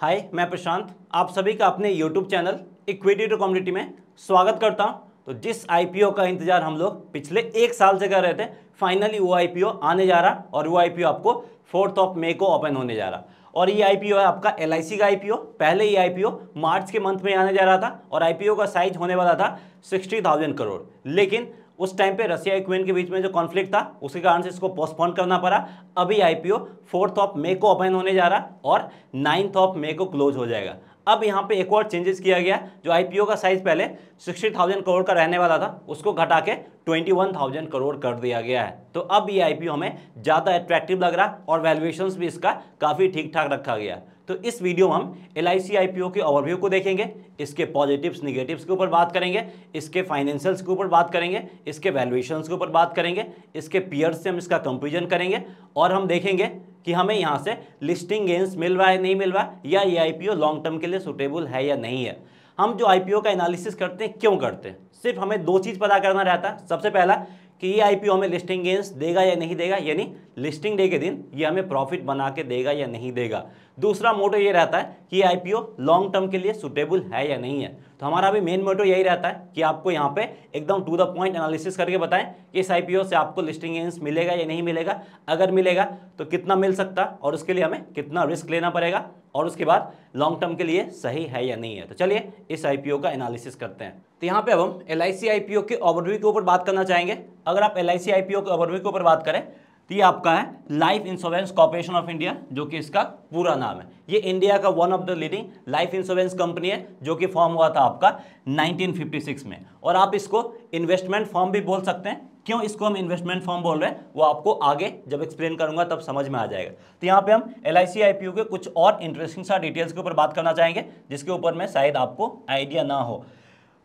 हाय मैं प्रशांत आप सभी का अपने YouTube channel equity to community में स्वागत करता हूं तो जिस आईपीओ का इंतजार हम लोग पिछले एक साल से कर रहे थे फाइनली वो आईपीओ आने जा रहा और वो आईपीओ आपको फोर्थ ऑफ मे को ओपन होने जा रहा और ये आईपीओ है आपका एल का आईपीओ पहले ये आईपीओ मार्च के मंथ में आने जा रहा था और आईपीओ का साइज होने वाला था सिक्सटी थाउजेंड करोड़ लेकिन उस टाइम पे रसिया यूक्रेन के बीच में जो कॉन्फ्लिक्ट था उसके कारण से इसको पोस्टपोन करना पड़ा अभी आईपीओ फोर्थ ऑफ मे को ओपन होने जा रहा और नाइन्थ ऑफ मे को क्लोज हो जाएगा अब यहाँ पे एक और चेंजेस किया गया जो आईपीओ का साइज पहले 60,000 करोड़ का रहने वाला था उसको घटा के 21,000 करोड़ कर दिया गया है तो अब ये आईपीओ हमें ज़्यादा अट्रैक्टिव लग रहा और वैल्यूएशंस भी इसका काफ़ी ठीक ठाक रखा गया है तो इस वीडियो में हम एल आई सी के ओवरव्यू को देखेंगे इसके पॉजिटिव्स निगेटिव्स के ऊपर बात करेंगे इसके फाइनेंशियल्स के ऊपर बात करेंगे इसके वैल्यूएशन के ऊपर बात करेंगे इसके पीयर्स से हम इसका कंपेरिजन करेंगे और हम देखेंगे कि हमें यहाँ से लिस्टिंग गेंस मिल रहा है नहीं मिल रहा है या ये ओ लॉन्ग टर्म के लिए सुटेबल है या नहीं है हम जो ओ का एनालिसिस करते हैं क्यों करते हैं सिर्फ हमें दो चीज़ पता करना रहता है सबसे पहला कि ये ओ हमें लिस्टिंग गेंस देगा या नहीं देगा यानी लिस्टिंग डे के दिन ये हमें प्रॉफिट बना के देगा या नहीं देगा दूसरा मोटो ये रहता है कि आईपीओ लॉन्ग टर्म के लिए सुटेबल है या नहीं है तो हमारा भी मेन मोटो यही रहता है कि आपको यहाँ पे एकदम टू द पॉइंट एनालिसिस करके बताएं कि इस आईपीओ से आपको लिस्टिंग एंस मिलेगा या नहीं मिलेगा अगर मिलेगा तो कितना मिल सकता और उसके लिए हमें कितना रिस्क लेना पड़ेगा और उसके बाद लॉन्ग टर्म के लिए सही है या नहीं है तो चलिए इस आईपीओ का एनालिसिस करते हैं तो यहाँ पे अब हम एल आई आईपीओ के ओवरव्यू के ऊपर बात करना चाहेंगे अगर आप एल आई आईपीओ के ओवरव्यू के ऊपर बात करें तो ये आपका है life insurance corporation of India जो कि इसका पूरा नाम है ये इंडिया का one of the leading life insurance company है जो कि फॉर्म हुआ था आपका 1956 में और आप इसको इन्वेस्टमेंट फॉर्म भी बोल सकते हैं क्यों इसको हम इन्वेस्टमेंट फॉर्म बोल रहे हैं वो आपको आगे जब एक्सप्लेन करूंगा तब समझ में आ जाएगा तो यहाँ पे हम एल आई के कुछ और इंटरेस्टिंग सा डिटेल्स के ऊपर बात करना चाहेंगे जिसके ऊपर में शायद आपको आइडिया ना हो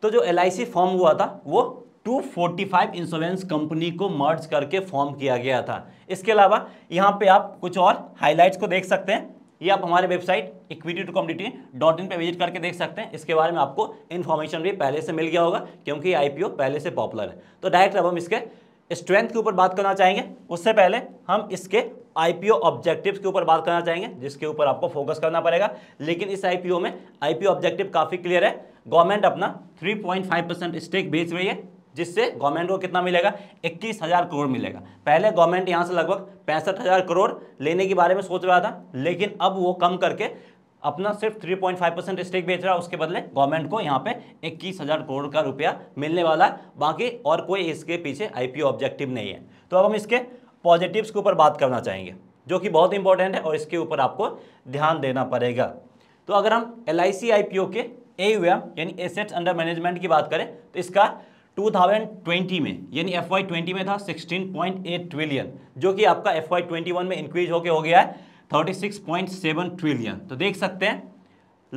तो जो एल फॉर्म हुआ था वो 245 इंश्योरेंस कंपनी को मर्ज करके फॉर्म किया गया था इसके अलावा यहाँ पे आप कुछ और हाइलाइट्स को देख सकते हैं ये आप हमारे website equity to community dot in पर विजिट करके देख सकते हैं इसके बारे में आपको इन्फॉर्मेशन भी पहले से मिल गया होगा क्योंकि आईपीओ पहले से पॉपुलर है तो डायरेक्ट अब हम इसके स्ट्रेंथ के ऊपर बात करना चाहेंगे उससे पहले हम इसके आईपीओ ऑब्जेक्टिव्स के ऊपर बात करना चाहेंगे जिसके ऊपर आपको फोकस करना पड़ेगा लेकिन इस आईपीओ में आईपीओ ऑब्जेक्टिव काफ़ी क्लियर है गवर्नमेंट अपना 3.5 परसेंट स्टेक बेच रही है जिससे गवर्नमेंट को कितना मिलेगा इक्कीस हज़ार करोड़ मिलेगा पहले गवर्नमेंट यहां से लगभग पैंसठ हज़ार करोड़ लेने के बारे में सोच रहा था लेकिन अब वो कम करके अपना सिर्फ 3.5 परसेंट स्टेक बेच रहा है उसके बदले गवर्नमेंट को यहाँ पे इक्कीस हज़ार करोड़ का रुपया मिलने वाला है बाकी और कोई इसके पीछे आईपीओ ऑब्जेक्टिव नहीं है तो अब हम इसके पॉजिटिव्स के ऊपर बात करना चाहेंगे जो कि बहुत इंपॉर्टेंट है और इसके ऊपर आपको ध्यान देना पड़ेगा तो अगर हम एल आई के ए यानी एसेट्स अंडर मैनेजमेंट की बात करें तो इसका 2020 में यानी एफ वाई ट्वेंटी में था 16.8 ट्रिलियन जो कि आपका एफ वाई ट्वेंटी वन में इंक्रीज होकर हो गया है 36.7 ट्रिलियन तो देख सकते हैं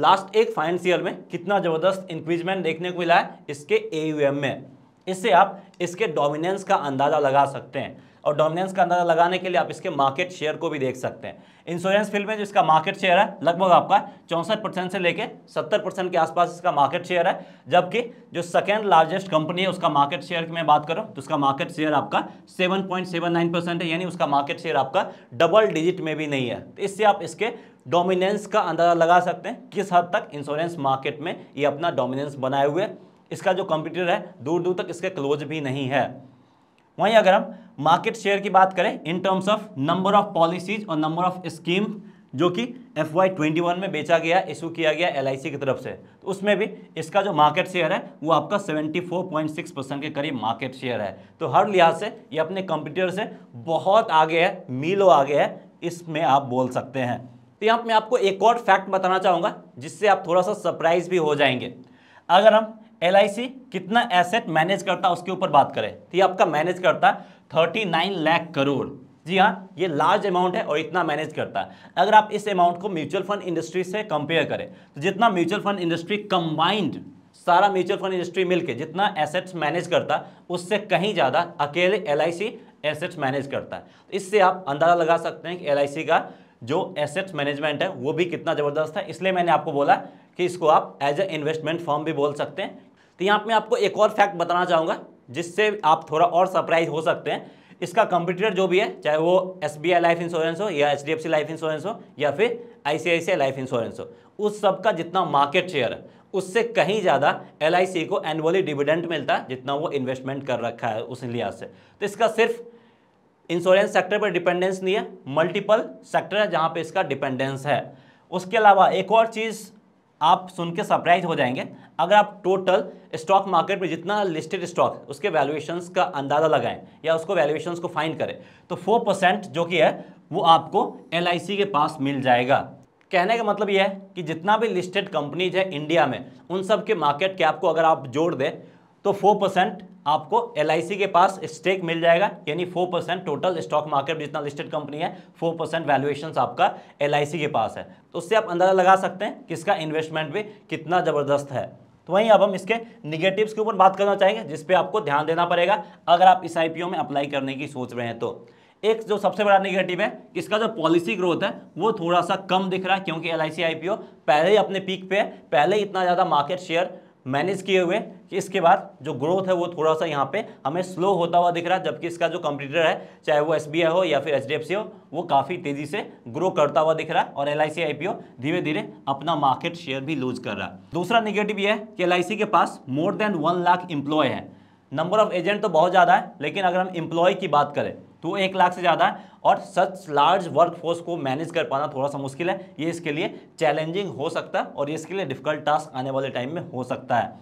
लास्ट एक फाइनेंशियल में कितना ज़बरदस्त इंक्रीजमेंट देखने को मिला है इसके ए में इससे आप इसके डोमिनेंस का अंदाज़ा लगा सकते हैं और डोमिनेंस का अंदाजा लगाने के लिए आप इसके मार्केट शेयर को भी देख सकते हैं इंश्योरेंस फील्ड में जो इसका मार्केट शेयर है लगभग आपका चौंसठ परसेंट से लेकर सत्तर परसेंट के आसपास इसका मार्केट शेयर है जबकि जो सेकेंड लार्जेस्ट कंपनी है उसका मार्केट शेयर की मैं बात करूँ तो उसका मार्केट शेयर आपका सेवन है यानी उसका मार्केट शेयर आपका डबल डिजिट में भी नहीं है तो इससे आप इसके डोमिनेंस का अंदाजा लगा सकते हैं किस हद तक इंश्योरेंस मार्केट में ये अपना डोमिनेंस बनाए हुए इसका जो कंप्यूटर है दूर दूर तक इसके क्लोज भी नहीं है वहीं अगर हम मार्केट शेयर की बात करें in terms of number of policies और नंबर ऑफ स्कीम जो कि एफ वाई ट्वेंटी वन में बेचा गया इशू किया गया एल की तरफ से तो उसमें भी इसका जो मार्केट शेयर है वो आपका 74.6 परसेंट के करीब मार्केट शेयर है तो हर लिहाज से ये अपने कंप्यूटर से बहुत आगे है मीलो आगे है इसमें आप बोल सकते हैं तो यहाँ मैं आपको एक और फैक्ट बताना चाहूँगा जिससे आप थोड़ा सा सरप्राइज भी हो जाएंगे अगर हम एल कितना एसेट मैनेज करता है उसके ऊपर बात करें तो ये आपका मैनेज करता है थर्टी नाइन लाख करोड़ जी हाँ ये लार्ज अमाउंट है और इतना मैनेज करता है अगर आप इस अमाउंट को म्यूचुअल फंड इंडस्ट्री से कंपेयर करें तो जितना म्यूचुअल फंड इंडस्ट्री कंबाइंड सारा म्यूचुअल फंड इंडस्ट्री मिलके जितना एसेट्स मैनेज करता उससे कहीं ज़्यादा अकेले एल एसेट्स मैनेज करता है तो इससे आप अंदाज़ा लगा सकते हैं कि एल का जो एसेट्स मैनेजमेंट है वो भी कितना ज़बरदस्त है इसलिए मैंने आपको बोला कि इसको आप एज ए इन्वेस्टमेंट फॉर्म भी बोल सकते हैं तो यहाँ पे आपको एक और फैक्ट बताना चाहूँगा जिससे आप थोड़ा और सरप्राइज हो सकते हैं इसका कंप्यूटर जो भी है चाहे वो एस लाइफ इंश्योरेंस हो या एच लाइफ इंश्योरेंस हो या फिर आई लाइफ इंश्योरेंस हो उस सब का जितना मार्केट शेयर है उससे कहीं ज़्यादा एल को एनुअली डिविडेंट मिलता है जितना वो इन्वेस्टमेंट कर रखा है उस लिहाज से तो इसका सिर्फ इंश्योरेंस सेक्टर पर डिपेंडेंस नहीं है मल्टीपल सेक्टर है जहाँ पर इसका डिपेंडेंस है उसके अलावा एक और चीज़ आप सुन के सरप्राइज हो जाएंगे अगर आप टोटल स्टॉक मार्केट में जितना लिस्टेड स्टॉक उसके वैल्यूएशंस का अंदाज़ा लगाएं या उसको वैल्यूएशंस को फाइंड करें तो फोर परसेंट जो कि है वो आपको एल के पास मिल जाएगा कहने का मतलब यह है कि जितना भी लिस्टेड कंपनीज है इंडिया में उन सब के मार्केट कैप को अगर आप जोड़ दें तो फोर परसेंट आपको एल के पास स्टेक मिल जाएगा यानी four percent total stock market जितना लिस्टेड कंपनी है फोर परसेंट वैल्यूएशन आपका एल के पास है तो उससे आप अंदाजा लगा सकते हैं कि इसका इन्वेस्टमेंट भी कितना ज़बरदस्त है तो वहीं अब हम इसके निगेटिव्स के ऊपर बात करना चाहेंगे जिस पर आपको ध्यान देना पड़ेगा अगर आप इस आई में अप्लाई करने की सोच रहे हैं तो एक जो सबसे बड़ा निगेटिव है इसका जो पॉलिसी ग्रोथ है वो थोड़ा सा कम दिख रहा है क्योंकि एल आई पहले ही अपने पीक पे है पहले ही इतना ज़्यादा मार्केट शेयर मैनेज किए हुए कि इसके बाद जो ग्रोथ है वो थोड़ा सा यहाँ पे हमें स्लो होता हुआ दिख रहा है जबकि इसका जो कंप्यूटर है चाहे वो एस हो या फिर एच हो वो काफ़ी तेज़ी से ग्रो करता हुआ दिख रहा है और एल आई धीरे धीरे अपना मार्केट शेयर भी लूज कर रहा है दूसरा निगेटिव ये है कि एल के पास more than one lakh employ है नंबर ऑफ एजेंट तो बहुत ज़्यादा है लेकिन अगर हम इम्प्लॉय की बात करें तो एक लाख से ज़्यादा है और सच लार्ज वर्क फोर्स को मैनेज कर पाना थोड़ा सा मुश्किल है ये इसके लिए चैलेंजिंग हो सकता है और ये इसके लिए डिफिकल्ट टास्क आने वाले टाइम में हो सकता है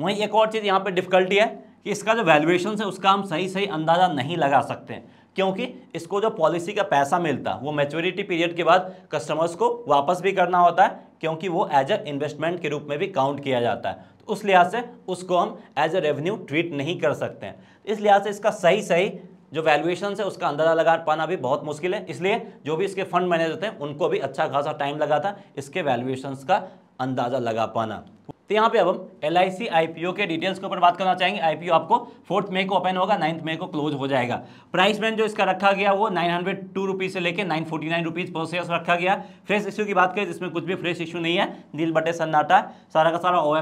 वहीं एक और चीज़ यहाँ पर डिफिकल्टी है कि इसका जो वैल्यूएशन है उसका हम सही सही अंदाज़ा नहीं लगा सकते क्योंकि इसको जो पॉलिसी का पैसा मिलता है वो मैच्योरिटी पीरियड के बाद कस्टमर्स को वापस भी करना होता है क्योंकि वो एज अ इन्वेस्टमेंट के रूप में भी काउंट किया जाता है तो उस लिहाज से उसको हम एज अ रेवेन्यू ट्रीट नहीं कर सकते हैं इस लिहाज से इसका सही सही जो वैल्यूएशन है उसका अंदाजा लगा पाना भी बहुत मुश्किल है इसलिए जो भी इसके फंड मैनेजर थे उनको भी अच्छा खासा टाइम लगा था इसके वैल्यूएशन का अंदाजा लगा पाना तो यहाँ पे अब हम एल आईपीओ के डिटेल्स के ऊपर बात करना चाहेंगे आईपीओ आपको फोर्थ मई को ओपन होगा नाइन्थ मई को क्लोज हो जाएगा प्राइस रेंज जो इसका रखा गया वो नाइन हंड्रेड टू रुपीज़ से लेकर nine forty nine rupees per share रखा गया फ्रेश इश्यू की बात करें जिसमें कुछ भी फ्रेश इशू नहीं है दिल बटे सन्नाटा सारा का सारा ओ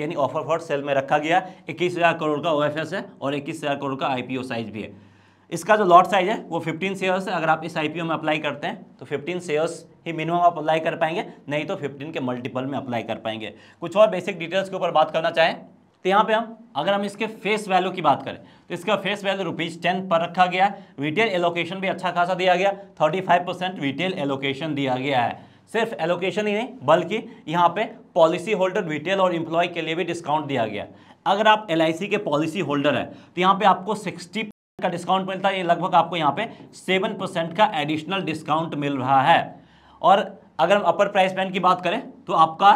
यानी ऑफर फॉर सेल में रखा गया इक्कीस करोड़ का ओ है और इक्कीस करोड़ का आई साइज भी है इसका जो लॉट साइज है वो 15 शेयर्स है अगर आप इस आईपीओ में अप्लाई करते हैं तो 15 शेयर्स ही मिनिमम आप अप्लाई कर पाएंगे नहीं तो 15 के मल्टीपल में अप्लाई कर पाएंगे कुछ और बेसिक डिटेल्स के ऊपर बात करना चाहें तो यहाँ पे हम अगर हम इसके फेस वैल्यू की बात करें तो इसका फेस वैल्यू रुपीज़ टेन पर रखा गया है रिटेल एलोकेशन भी अच्छा खासा दिया गया thirty five percent retail allocation दिया गया है सिर्फ एलोकेशन ही नहीं बल्कि यहाँ पे पॉलिसी होल्डर रिटेल और इम्प्लॉय के लिए भी डिस्काउंट दिया गया अगर आप एल के पॉलिसी होल्डर हैं तो यहाँ पर आपको सिक्सटी का डिस्काउंट मिलता है लगभग आपको यहाँ पे सेवन परसेंट का एडिशनल डिस्काउंट मिल रहा है और अगर हम अपर प्राइस बैंड की बात करें तो आपका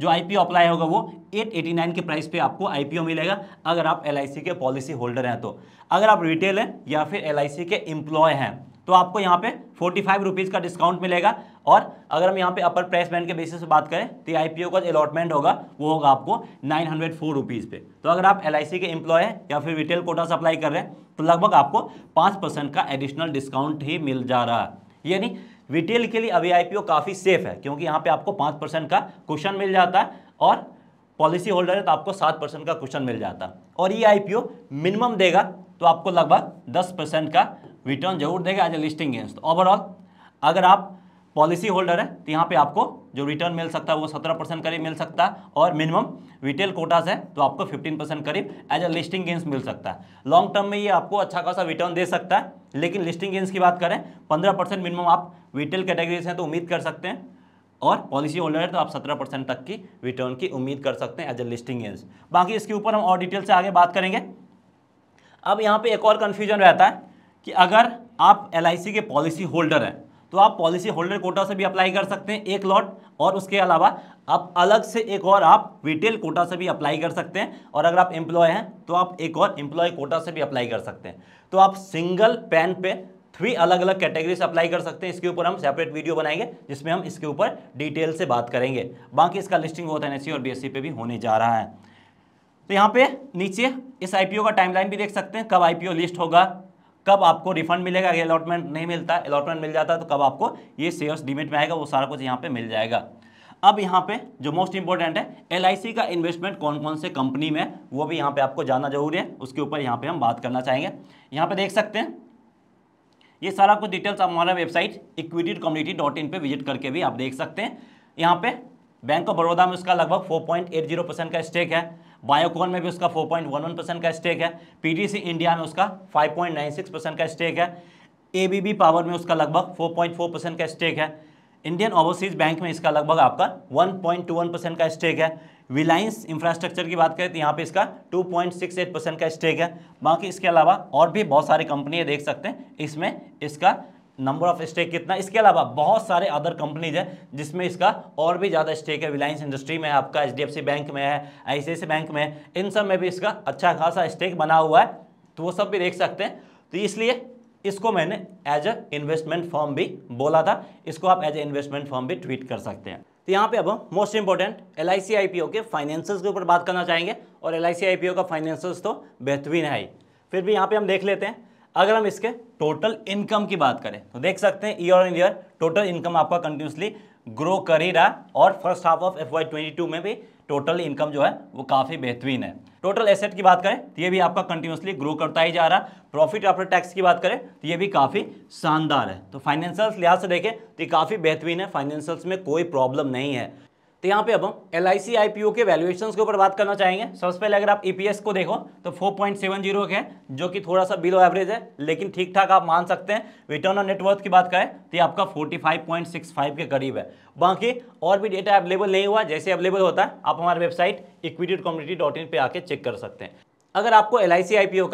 जो आईपीओ अप्लाई होगा वो 889 के प्राइस पे आपको आईपीओ मिलेगा अगर आप एलआईसी के पॉलिसी होल्डर हैं तो अगर आप रिटेल हैं या फिर एलआईसी के एम्प्लॉय हैं तो आपको यहाँ पे फोर्टी फाइव रुपीज़ का डिस्काउंट मिलेगा और अगर हम यहाँ पे अपर प्राइस बैंड के बेसिस पे बात करें तो आई का अलॉटमेंट होगा वो होगा आपको नाइन हंड्रेड फोर रुपीज़ पे तो अगर आप एल के एम्प्लॉय हैं या फिर रिटेल कोटा से अप्लाई कर रहे हैं तो लगभग आपको पाँच परसेंट का एडिशनल डिस्काउंट ही मिल जा रहा है यानी रिटेल के लिए अभी आई काफ़ी सेफ है क्योंकि यहाँ पर आपको पाँच का क्वेश्चन मिल जाता है और पॉलिसी होल्डर है तो आपको सात परसेंट का क्वेश्चन मिल जाता है और ये आईपीओ मिनिमम देगा तो आपको लगभग दस परसेंट का रिटर्न जरूर देगा एज ए लिस्टिंग गेंस तो ओवरऑल अगर आप पॉलिसी होल्डर है तो यहाँ पे आपको जो रिटर्न मिल सकता है वो सत्रह परसेंट करीब मिल सकता है और मिनिमम रिटेल कोटास है तो आपको फिफ्टीन परसेंट करीब एज अ लिस्टिंग गेंस मिल सकता है लॉन्ग टर्म में ये आपको अच्छा खासा रिटर्न दे सकता है लेकिन लिस्टिंग गेंस की बात करें पंद्रह परसेंट मिनिमम आप रिटेल कैटेगरी से तो उम्मीद कर सकते हैं और पॉलिसी होल्डर है तो आप सत्रह परसेंट तक की रिटर्न की उम्मीद कर सकते हैं एज ए लिस्टिंग गेंस बाकी इसके ऊपर हम और डिटेल से आगे बात करेंगे अब यहाँ पर एक और कन्फ्यूजन रहता है कि अगर आप एल के पॉलिसी होल्डर हैं तो आप पॉलिसी होल्डर कोटा से भी अप्लाई कर सकते हैं एक लॉट और उसके अलावा आप अलग से एक और आप रिटेल कोटा से भी अप्लाई कर सकते हैं और अगर आप एम्प्लॉय हैं तो आप एक और एम्प्लॉय कोटा से भी अप्लाई कर सकते हैं तो आप सिंगल पैन पे थ्री अलग अलग कैटेगरी से अप्लाई कर सकते हैं इसके ऊपर हम सेपरेट वीडियो बनाएंगे जिसमें हम इसके ऊपर डिटेल से बात करेंगे बाकी इसका लिस्टिंग बहुत एन और बी पे भी होने जा रहा है तो यहाँ पे नीचे इस आईपीओ का टाइमलाइन भी देख सकते हैं कब आई लिस्ट होगा कब आपको रिफंड मिलेगा अगर अलॉटमेंट नहीं मिलता अलॉटमेंट मिल जाता है तो कब आपको ये शेयर्स डिमिट में आएगा वो सारा कुछ यहाँ पे मिल जाएगा अब यहाँ पे जो मोस्ट इंपॉर्टेंट है एल का इन्वेस्टमेंट कौन कौन से कंपनी में वो भी यहाँ पे आपको जानना जरूरी है उसके ऊपर यहाँ पे हम बात करना चाहेंगे यहाँ पे देख सकते हैं ये सारा कुछ डिटेल्स आप हमारा website equity community dot in पर विजिट करके भी आप देख सकते हैं यहाँ पे बैंक ऑफ बड़ौदा में उसका लगभग 4.80 परसेंट का स्टेक है बायोकॉन में भी उसका 4.11 परसेंट का स्टेक है पीटीसी इंडिया में उसका 5.96 परसेंट का स्टेक है एबीबी पावर में उसका लगभग 4.4 परसेंट का स्टेक है इंडियन ओवरसीज बैंक में इसका लगभग आपका 1.21 परसेंट का स्टेक है रिलायंस इंफ्रास्ट्रक्चर की बात करें तो यहाँ पे इसका 2.68 परसेंट का स्टेक है बाकी इसके अलावा और भी बहुत सारी कंपनियाँ देख सकते हैं इसमें इसका नंबर ऑफ स्टेक कितना इसके अलावा बहुत सारे अदर कंपनीज हैं जिसमें इसका और भी ज़्यादा स्टेक है रिलायंस इंडस्ट्री में आपका एच बैंक में है आई बैंक में इन सब में भी इसका अच्छा खासा स्टेक बना हुआ है तो वो सब भी देख सकते हैं तो इसलिए इसको मैंने एज अ इन्वेस्टमेंट फॉर्म भी बोला था इसको आप एज ए इन्वेस्टमेंट फॉर्म भी ट्वीट कर सकते हैं तो यहाँ पे अब हम most important L I C I P O के फाइनेंसेस के ऊपर बात करना चाहेंगे और L I C I P O का फाइनेंसेस तो बेहतरीन है ही फिर भी यहाँ पे हम देख लेते हैं अगर हम इसके टोटल इनकम की बात करें तो देख सकते हैं year on year total income आपका कंटिन्यूसली ग्रो कर ही रहा और first half of F Y twenty two में भी टोटल इनकम जो है वो काफ़ी बेहतरीन है टोटल एसेट की बात करें तो ये भी आपका कंटिन्यूसली ग्रो करता ही जा रहा प्रॉफिट आफ्टर टैक्स की बात करें तो ये भी काफ़ी शानदार है तो फाइनेंशियल लिहाज से देखें तो ये काफ़ी बेहतरीन है फाइनेंशियल्स में कोई प्रॉब्लम नहीं है तो यहाँ पे अब हम L I C I P O के वैल्यूएशन के ऊपर बात करना चाहेंगे सबसे पहले अगर आप ई पी एस को देखो तो फोर पॉइंट सेवन जीरो के हैं जो कि थोड़ा सा बिलो एवरेज है लेकिन ठीक ठाक आप मान सकते हैं रिटर्न ऑन नेटवर्थ की बात करें तो ये आपका forty five point six five के करीब है बाकी और भी डेटा अवेलेबल नहीं हुआ जैसे अवेलेबल होता है आप हमारे website equity community dot in पर आके चेक कर सकते हैं अगर आपको एल आई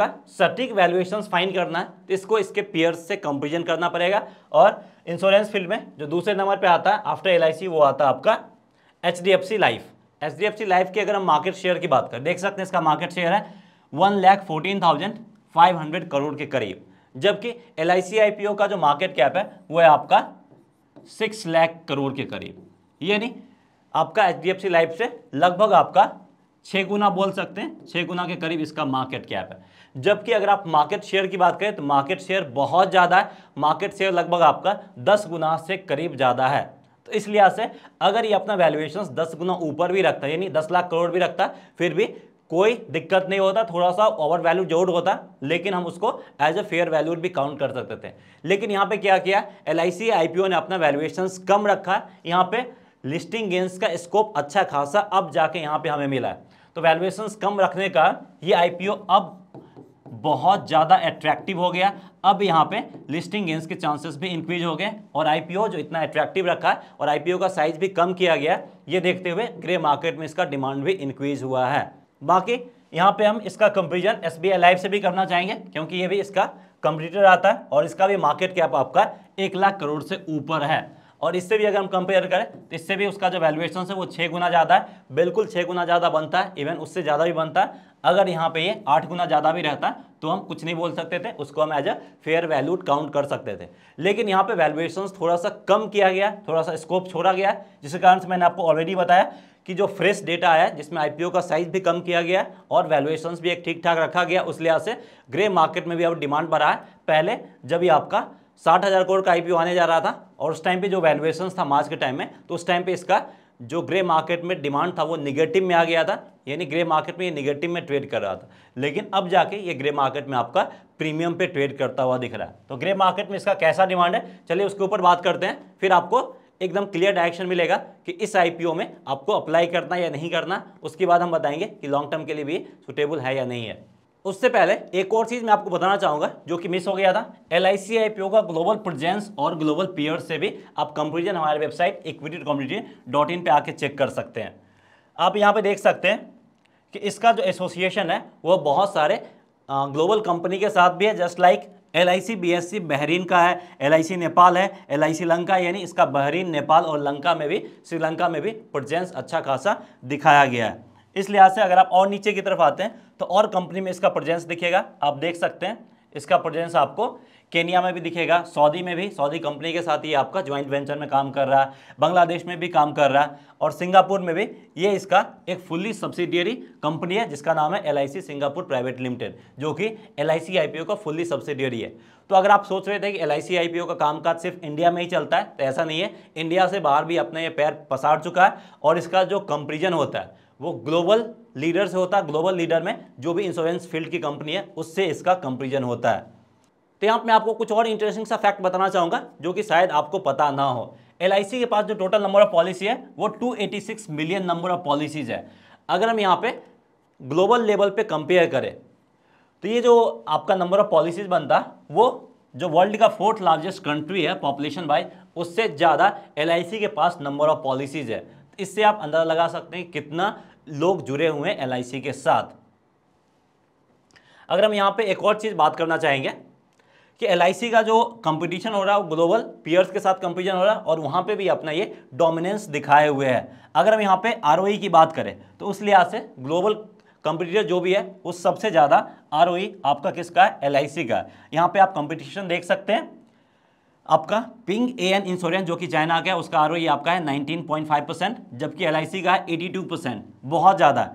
का सटीक वैल्यूएशन फाइन करना है तो इसको इसके पेयर्स से कंपेरिजन करना पड़ेगा और इंश्योरेंस फील्ड में जो दूसरे नंबर पे आता है आफ्टर एल वो आता है आपका H D F C life H D F C life की अगर हम मार्केट शेयर की बात करें देख सकते हैं इसका मार्केट शेयर है one lakh fourteen thousand five hundred crore के करीब जबकि L I C I P O का जो मार्केट कैप है वो है आपका सिक्स लैख करोड़ के करीब यानी आपका H D F C life से लगभग आपका छः गुना बोल सकते हैं छः गुना के करीब इसका मार्केट कैप है जबकि अगर आप मार्केट शेयर की बात करें तो मार्केट शेयर बहुत ज़्यादा है मार्केट शेयर लगभग आपका दस गुना से करीब ज़्यादा है तो इस लिहाज से अगर ये अपना वैल्यूएशन दस गुना ऊपर भी रखता यानी दस लाख करोड़ भी रखता फिर भी कोई दिक्कत नहीं होता थोड़ा सा ओवर वैल्यू जोड़ होता लेकिन हम उसको एज ए फेयर वैल्यू भी काउंट कर सकते थे लेकिन यहाँ पे क्या किया एल आई ने अपना वैल्यूएशन कम रखा यहाँ पे लिस्टिंग गेंस का स्कोप अच्छा खासा अब जाके यहाँ पे हमें मिला है तो वैल्यूएशन कम रखने का ये आई अब बहुत ज़्यादा अट्रैक्टिव हो गया अब यहाँ पे लिस्टिंग गेंस के चांसेस भी इंक्रीज हो गए और आईपीओ जो इतना अट्रैक्टिव रखा है और आईपीओ का साइज भी कम किया गया ये देखते हुए ग्रे मार्केट में इसका डिमांड भी इंक्रीज हुआ है बाकी यहाँ पे हम इसका कंपेरिजन एस बी लाइव से भी करना चाहेंगे क्योंकि ये भी इसका कंप्यूटर आता है और इसका भी मार्केट कैप आपका एक लाख करोड़ से ऊपर है और इससे भी अगर हम कंपेयर करें तो इससे भी उसका जो वैल्यूएशन है वो छः गुना ज़्यादा है बिल्कुल छः गुना ज़्यादा बनता है इवन उससे ज़्यादा भी बनता है अगर यहाँ पे ये आठ गुना ज़्यादा भी रहता है तो हम कुछ नहीं बोल सकते थे उसको हम as a fair value count कर सकते थे लेकिन यहाँ पे वैल्यूएशन थोड़ा सा कम किया गया थोड़ा सा स्कोप छोड़ा गया जिसके कारण से मैंने आपको ऑलरेडी बताया कि जो फ्रेश डेटा है जिसमें आई का साइज भी कम किया गया और वैल्यूएशन भी एक ठीक ठाक रखा गया उस लिहाज से ग्रे मार्केट में भी अब डिमांड बढ़ा है पहले जब ये आपका साठ हज़ार करोड़ का आईपीओ आने जा रहा था और उस टाइम पे जो वैल्यूएशन था मार्च के टाइम में तो उस टाइम पे इसका जो ग्रे मार्केट में डिमांड था वो निगेटिव में आ गया था यानी ग्रे मार्केट में ये निगेटिव में ट्रेड कर रहा था लेकिन अब जाके ये ग्रे मार्केट में आपका प्रीमियम पे ट्रेड करता हुआ दिख रहा है तो ग्रे मार्केट में इसका कैसा डिमांड है चलिए उसके ऊपर बात करते हैं फिर आपको एकदम क्लियर डायरेक्शन मिलेगा कि इस आईपीओ में आपको अप्लाई करना या नहीं करना उसके बाद हम बताएंगे कि लॉन्ग टर्म के लिए भी सुटेबल है या नहीं है उससे पहले एक और चीज़ मैं आपको बताना चाहूँगा जो कि मिस हो गया था L I C I P O का ग्लोबल प्रजेंस और ग्लोबल पीयर से भी आप कंपेरिजन हमारे website equity community dot in पर आके चेक कर सकते हैं आप यहाँ पर देख सकते हैं कि इसका जो एसोसिएशन है वह बहुत सारे ग्लोबल कंपनी के साथ भी है just like L I C B S C Bahrain का है एल आई सी नेपाल है एल आई सी लंका यानी इसका बहरीन नेपाल और लंका में भी श्रीलंका में भी प्रजेंस अच्छा खासा दिखाया गया है इस लिहाज से अगर आप और नीचे की तरफ आते हैं तो और कंपनी में इसका प्रजेंस दिखेगा आप देख सकते हैं इसका प्रजेंस आपको केनिया में भी दिखेगा सऊदी में भी सऊदी कंपनी के साथ ये आपका ज्वाइंट वेंचर में काम कर रहा है बांग्लादेश में भी काम कर रहा है और सिंगापुर में भी ये इसका एक फुल्ली सब्सिडियरी कंपनी है जिसका नाम है एल सिंगापुर प्राइवेट लिमिटेड जो कि एल आई का फुल्ली सब्सिडियरी है तो अगर आप सोच रहे थे कि एल आई का कामकाज सिर्फ इंडिया में ही चलता है तो ऐसा नहीं है इंडिया से बाहर भी अपने ये पैर पसार चुका है और इसका जो कंपेरिजन होता है वो ग्लोबल लीडर से होता है ग्लोबल लीडर में जो भी इंश्योरेंस फील्ड की कंपनी है उससे इसका कंपेरिजन होता है तो यहाँ मैं आपको कुछ और इंटरेस्टिंग सा फैक्ट बताना चाहूँगा जो कि शायद आपको पता ना हो एल के पास जो टोटल नंबर ऑफ पॉलिसी है वो 286 मिलियन नंबर ऑफ पॉलिसीज़ है अगर हम यहाँ पे ग्लोबल लेवल पे कंपेयर करें तो ये जो आपका नंबर ऑफ पॉलिसीज बनता वो जो वर्ल्ड का फोर्थ लार्जेस्ट कंट्री है पॉपुलेशन वाइज उससे ज़्यादा एल के पास नंबर ऑफ पॉलिसीज़ है इससे आप अंदाजा लगा सकते हैं कितना लोग जुड़े हुए हैं एल के साथ अगर हम यहाँ पे एक और चीज़ बात करना चाहेंगे कि एल का जो कंपटीशन हो रहा है ग्लोबल पीयर्स के साथ कंपटीशन हो रहा है और वहाँ पे भी अपना ये डोमिनेंस दिखाए हुए है अगर हम यहाँ पे आर e की बात करें तो उस लिहाज से ग्लोबल कंपटीटर जो भी है वो सबसे ज़्यादा आर e आपका किसका है एल का है यहाँ पर आप कंपटीशन देख सकते हैं आपका पिंग ए एन इंश्योरेंस जो कि चाइना का है उसका आर आपका है 19.5 परसेंट जबकि एल का है 82 परसेंट बहुत ज़्यादा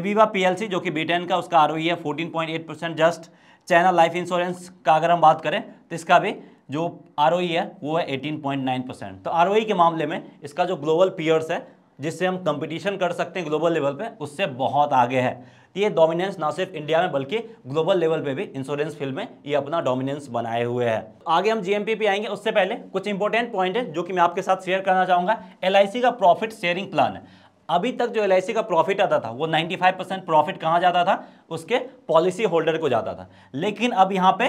एबीवा पीएलसी जो कि ब्रिटेन का उसका आर है 14.8 percent just China life insurance का अगर हम बात करें तो इसका भी जो आर है वो है 18.9 परसेंट तो आर के मामले में इसका जो ग्लोबल पीयर्स है जिससे हम कंपटीशन कर सकते हैं ग्लोबल लेवल पे उससे बहुत आगे है तो ये डोमिनेंस ना सिर्फ इंडिया में बल्कि ग्लोबल लेवल पे भी इंश्योरेंस फील्ड में ये अपना डोमिनेंस बनाए हुए है आगे हम जीएमपी पे आएंगे उससे पहले कुछ इंपॉर्टेंट पॉइंट है जो कि मैं आपके साथ शेयर करना चाहूँगा एल का प्रॉफिट शेयरिंग प्लान है अभी तक जो एल का प्रॉफिट आता था वो 95 परसेंट प्रॉफिट कहाँ जाता था उसके पॉलिसी होल्डर को जाता था लेकिन अब यहाँ पे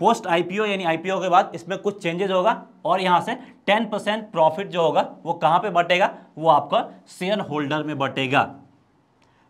पोस्ट आईपीओ यानी आईपीओ के बाद इसमें कुछ चेंजेस होगा और यहाँ से 10 परसेंट प्रॉफिट जो होगा वो कहाँ पे बटेगा वो आपका शेयर होल्डर में बटेगा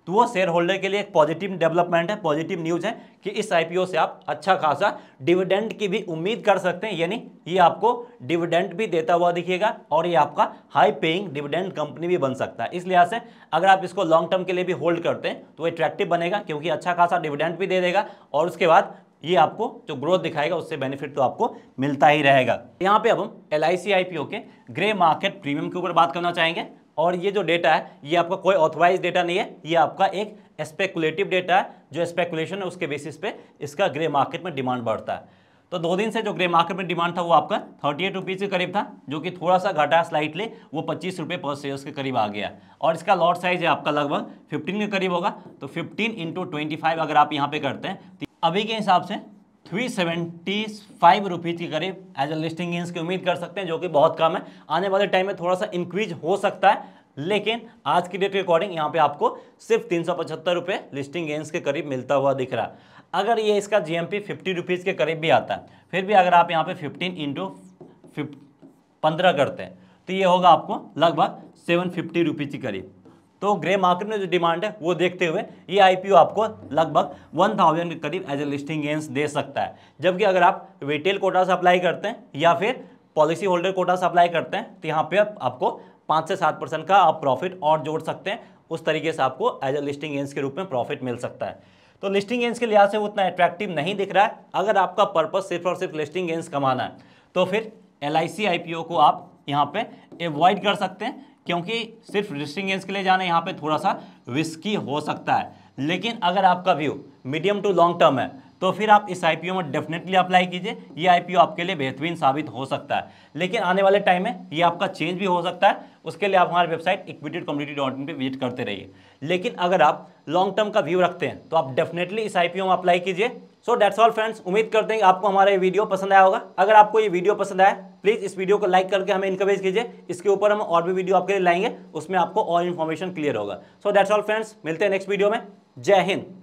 तो वो शेयर होल्डर के लिए एक पॉजिटिव डेवलपमेंट है पॉजिटिव न्यूज है कि इस आईपीओ से आप अच्छा खासा डिविडेंड की भी उम्मीद कर सकते हैं यानी ये आपको डिविडेंड भी देता हुआ दिखेगा और ये आपका हाई पेइंग डिविडेंड कंपनी भी बन सकता है इस लिहाज से अगर आप इसको लॉन्ग टर्म के लिए भी होल्ड करते हैं तो एट्रैक्टिव बनेगा क्योंकि अच्छा खासा डिविडेंड भी दे देगा और उसके बाद ये आपको जो ग्रोथ दिखाएगा उससे बेनिफिट तो आपको मिलता ही रहेगा यहाँ पे अब हम एल आई के ग्रे मार्केट प्रीमियम के ऊपर बात करना चाहेंगे और ये जो डेटा है ये आपका कोई ऑथोराइज डेटा नहीं है ये आपका एक स्पेकुलेटिव डेटा है जो स्पेकुलेशन है उसके बेसिस पे इसका ग्रे मार्केट में डिमांड बढ़ता है तो दो दिन से जो ग्रे मार्केट में डिमांड था वो आपका थर्टी एट के करीब था जो कि थोड़ा सा घटा स्लाइटली वो पच्चीस रुपये पर शेयर्स के करीब आ गया और इसका लॉट साइज है आपका लगभग फिफ्टीन के करीब होगा तो फिफ्टीन इंटू ट्वेंटी अगर आप यहाँ पे करते हैं अभी के हिसाब से थ्री सेवेंटी फाइव रुपीज़ के करीब एज ए लिस्टिंग गेंस की उम्मीद कर सकते हैं जो कि बहुत कम है आने वाले टाइम में थोड़ा सा इंक्रीज हो सकता है लेकिन आज की डेट के अकॉर्डिंग यहाँ पे आपको सिर्फ तीन सौ पचहत्तर रुपये लिस्टिंग गेंस के करीब मिलता हुआ दिख रहा है अगर ये इसका G M P fifty rupees के करीब भी आता है फिर भी अगर आप यहाँ पे फिफ्टीन इंटू फिफ पंद्रह करते हैं तो ये होगा आपको लगभग सेवन फिफ्टी रुपीज़ के करीब तो ग्रे मार्केट में जो डिमांड है वो देखते हुए ये आईपीओ आपको लगभग 1000 के करीब एज ए लिस्टिंग गेंस दे सकता है जबकि अगर आप रिटेल कोटा से अप्लाई करते हैं या फिर पॉलिसी होल्डर कोटा से अप्लाई करते हैं तो यहाँ पे आप, आपको पाँच से सात परसेंट का आप प्रॉफिट और जोड़ सकते हैं उस तरीके से आपको एज ए लिस्टिंग गेंस के रूप में प्रॉफिट मिल सकता है तो लिस्टिंग गेंस के लिहाज से उतना अट्रैक्टिव नहीं दिख रहा है अगर आपका पर्पज सिर्फ और सिर्फ लिस्टिंग गेंस कमाना है तो फिर एल आई को आप यहाँ पर अवॉइड कर सकते हैं क्योंकि सिर्फ एज के लिए जाना यहाँ पे थोड़ा सा रिस्की हो सकता है लेकिन अगर आपका view medium to long term है तो फिर आप इस आईपीओ में डेफिनेटली अप्लाई कीजिए ये आईपीओ आपके लिए बेहतरीन साबित हो सकता है लेकिन आने वाले टाइम में ये आपका चेंज भी हो सकता है उसके लिए आप हमारी website equity community dot in पर विजिट करते रहिए लेकिन अगर आप लॉन्ग टर्म का व्यू रखते हैं तो आप डेफिनेटली इस आईपीओ में अप्लाई कीजिए सो डेट्स ऑल फ्रेंड्स उम्मीद करते हैं कि आपको हमारा ये वीडियो पसंद आया होगा अगर आपको ये वीडियो पसंद आया प्लीज़ इस वीडियो को लाइक करके हमें इनकरेज कीजिए इसके ऊपर हम और भी वीडियो आपके लिए लाएंगे उसमें आपको और इन्फॉर्मेशन क्लियर होगा सो डेट्स ऑल फ्रेंड्स मिलते हैं नेक्स्ट वीडियो में जय हिंद